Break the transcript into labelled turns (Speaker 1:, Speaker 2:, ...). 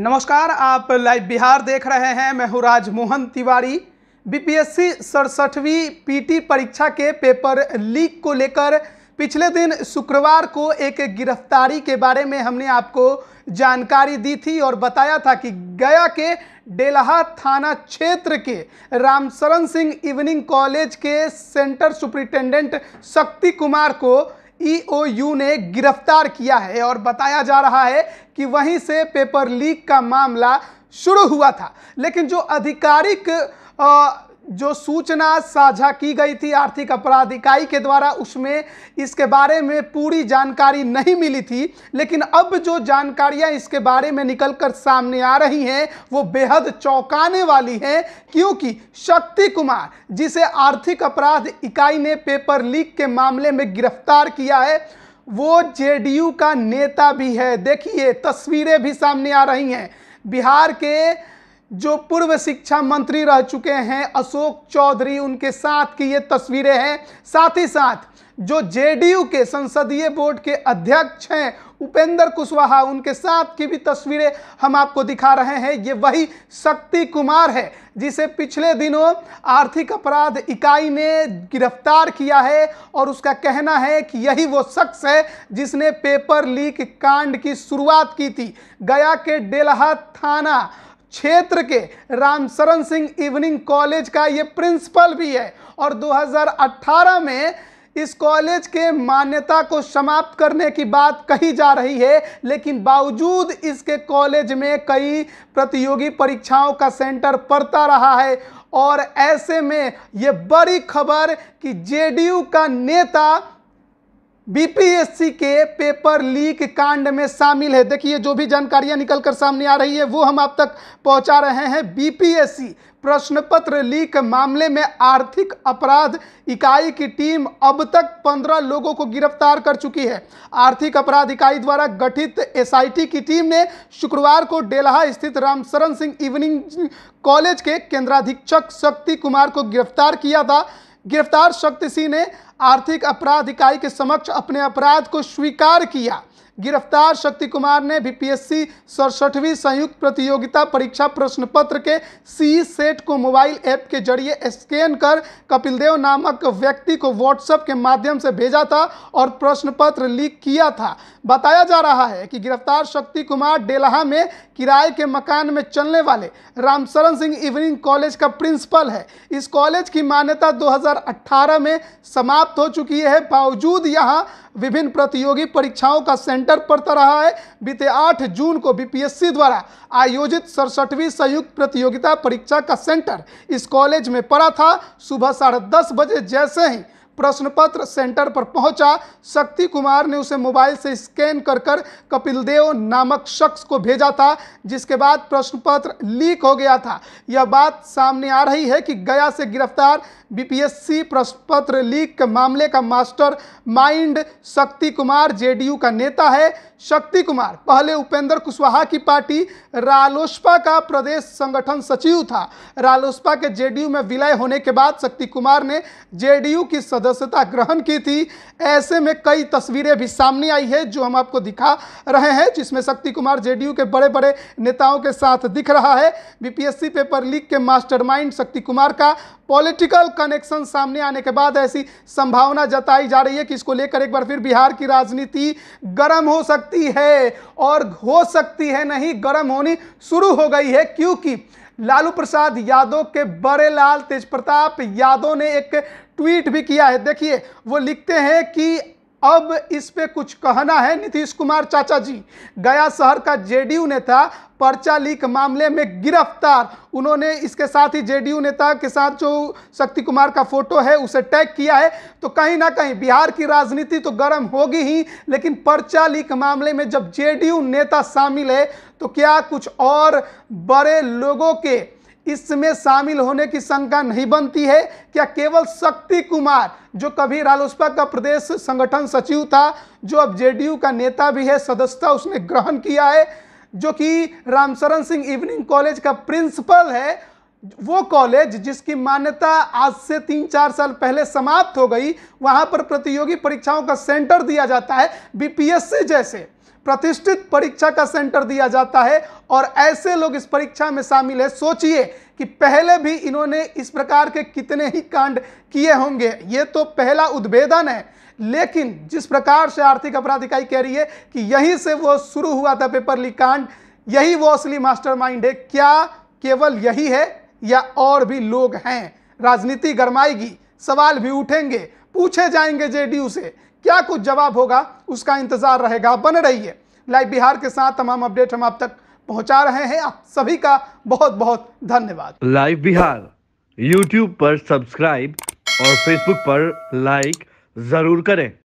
Speaker 1: नमस्कार आप लाइव बिहार देख रहे हैं मैं हूँ राजमोहन तिवारी बीपीएससी सड़सठवीं पीटी परीक्षा के पेपर लीक को लेकर पिछले दिन शुक्रवार को एक गिरफ्तारी के बारे में हमने आपको जानकारी दी थी और बताया था कि गया के डेलहा थाना क्षेत्र के रामशरण सिंह इवनिंग कॉलेज के सेंटर सुप्रिंटेंडेंट शक्ति कुमार को ईओयू e ने गिरफ्तार किया है और बताया जा रहा है कि वहीं से पेपर लीक का मामला शुरू हुआ था लेकिन जो आधिकारिक जो सूचना साझा की गई थी आर्थिक अपराध इकाई के द्वारा उसमें इसके बारे में पूरी जानकारी नहीं मिली थी लेकिन अब जो जानकारियां इसके बारे में निकलकर सामने आ रही हैं वो बेहद चौंकाने वाली हैं क्योंकि शक्ति कुमार जिसे आर्थिक अपराध इकाई ने पेपर लीक के मामले में गिरफ्तार किया है वो जे का नेता भी है देखिए तस्वीरें भी सामने आ रही हैं बिहार के जो पूर्व शिक्षा मंत्री रह चुके हैं अशोक चौधरी उनके साथ की ये तस्वीरें हैं साथ ही साथ जो जेडीयू के संसदीय बोर्ड के अध्यक्ष हैं उपेंद्र कुशवाहा उनके साथ की भी तस्वीरें हम आपको दिखा रहे हैं ये वही शक्ति कुमार है जिसे पिछले दिनों आर्थिक अपराध इकाई ने गिरफ्तार किया है और उसका कहना है कि यही वो शख्स है जिसने पेपर लीक कांड की शुरुआत की थी गया के डेलहा थाना क्षेत्र के रामशरण सिंह इवनिंग कॉलेज का ये प्रिंसिपल भी है और 2018 में इस कॉलेज के मान्यता को समाप्त करने की बात कही जा रही है लेकिन बावजूद इसके कॉलेज में कई प्रतियोगी परीक्षाओं का सेंटर पड़ता रहा है और ऐसे में ये बड़ी खबर कि जेडीयू का नेता बीपीएससी के पेपर लीक कांड में शामिल है देखिए जो भी जानकारियां निकल कर सामने आ रही है वो हम आप तक पहुंचा रहे हैं बीपीएससी प्रश्न पत्र लीक मामले में आर्थिक अपराध इकाई की टीम अब तक 15 लोगों को गिरफ्तार कर चुकी है आर्थिक अपराध इकाई द्वारा गठित एसआईटी की टीम ने शुक्रवार को डेलहा स्थित रामशरण सिंह इवनिंग कॉलेज के केंद्राधीक्षक शक्ति कुमार को गिरफ्तार किया था गिरफ्तार शक्ति सिंह ने आर्थिक अपराध इकाई के समक्ष अपने अपराध को स्वीकार किया गिरफ्तार शक्ति कुमार ने सी सड़सठवीं संयुक्त प्रतियोगिता परीक्षा प्रश्न पत्र के सी सेट को मोबाइल ऐप के जरिए स्कैन कर कपिलदेव नामक व्यक्ति को व्हाट्सएप के माध्यम से भेजा था और प्रश्न पत्र लीक किया था बताया जा रहा है कि गिरफ्तार शक्ति कुमार डेलहा में किराए के मकान में चलने वाले रामशरण सिंह इवनिंग कॉलेज का प्रिंसिपल है इस कॉलेज की मान्यता दो में समाप्त हो चुकी है बावजूद यहाँ विभिन्न प्रतियोगी परीक्षाओं का सेंटर पड़ता रहा है बीते 8 जून को बीपीएससी द्वारा आयोजित सड़सठवीं संयुक्त प्रतियोगिता परीक्षा का सेंटर इस कॉलेज में पड़ा था सुबह साढ़े दस बजे जैसे ही प्रश्न पत्र सेंटर पर पहुंचा शक्ति कुमार ने उसे मोबाइल से स्कैन कर कर कपिलदेव नामक शख्स को भेजा था जिसके बाद प्रश्न पत्र लीक हो गया था यह बात सामने आ रही है कि गया से गिरफ्तार बीपीएससी प्रश्नपत्र लीक मामले का मास्टर माइंड शक्ति कुमार जेडीयू का नेता है शक्ति कुमार पहले उपेंद्र कुशवाहा की पार्टी रालोसपा का प्रदेश संगठन सचिव था रालोसपा के जेडीयू में विलय होने के बाद शक्ति कुमार ने जेडीयू की सदस्यता ग्रहण की थी ऐसे में कई तस्वीरें भी सामने आई है जो हम आपको दिखा रहे हैं जिसमें शक्ति कुमार जेडीयू के बड़े बड़े नेताओं के साथ दिख रहा है बीपीएससी पेपर लीक के मास्टरमाइंड शक्ति कुमार का पॉलिटिकल कनेक्शन सामने आने के बाद ऐसी संभावना जताई जा रही है कि इसको लेकर एक बार फिर बिहार की राजनीति गर्म हो सकती है और हो सकती है नहीं गर्म होनी शुरू हो गई है क्योंकि लालू प्रसाद यादव के बड़े लाल तेज प्रताप यादव ने एक ट्वीट भी किया है देखिए वो लिखते हैं कि अब इस पे कुछ कहना है नीतीश कुमार चाचा जी गया शहर का जेडीयू नेता पर्चा लीक मामले में गिरफ्तार उन्होंने इसके साथ ही जेडीयू नेता के साथ जो शक्ति कुमार का फोटो है उसे टैग किया है तो कहीं ना कहीं बिहार की राजनीति तो गर्म होगी ही लेकिन पर्चा लीक मामले में जब जेडीयू नेता शामिल है तो क्या कुछ और बड़े लोगों के इसमें शामिल होने की शंका नहीं बनती है क्या केवल शक्ति कुमार जो कभी रालोसपा का प्रदेश संगठन सचिव था जो अब जेडीयू का नेता भी है सदस्यता उसने ग्रहण किया है जो कि रामशरण सिंह इवनिंग कॉलेज का प्रिंसिपल है वो कॉलेज जिसकी मान्यता आज से तीन चार साल पहले समाप्त हो गई वहाँ पर प्रतियोगी परीक्षाओं का सेंटर दिया जाता है बीपीएससी जैसे प्रतिष्ठित परीक्षा का सेंटर दिया जाता है और ऐसे लोग इस परीक्षा में शामिल है सोचिए कि पहले भी इन्होंने इस प्रकार के कितने ही कांड किए होंगे ये तो पहला उद्भेदन है लेकिन जिस प्रकार से आर्थिक अपराध इकाई कह रही है कि यहीं से वो शुरू हुआ था पेपर लीक कांड यही वो असली मास्टरमाइंड है क्या केवल यही है या और भी लोग हैं राजनीति गरमाएगी सवाल भी उठेंगे पूछे जाएंगे जेडीयू से क्या कुछ जवाब होगा उसका इंतजार रहेगा बन रही है लाइव बिहार के साथ तमाम अपडेट हम आप तक पहुंचा रहे हैं आप सभी का बहुत बहुत धन्यवाद लाइव बिहार यूट्यूब पर सब्सक्राइब और फेसबुक पर लाइक जरूर करें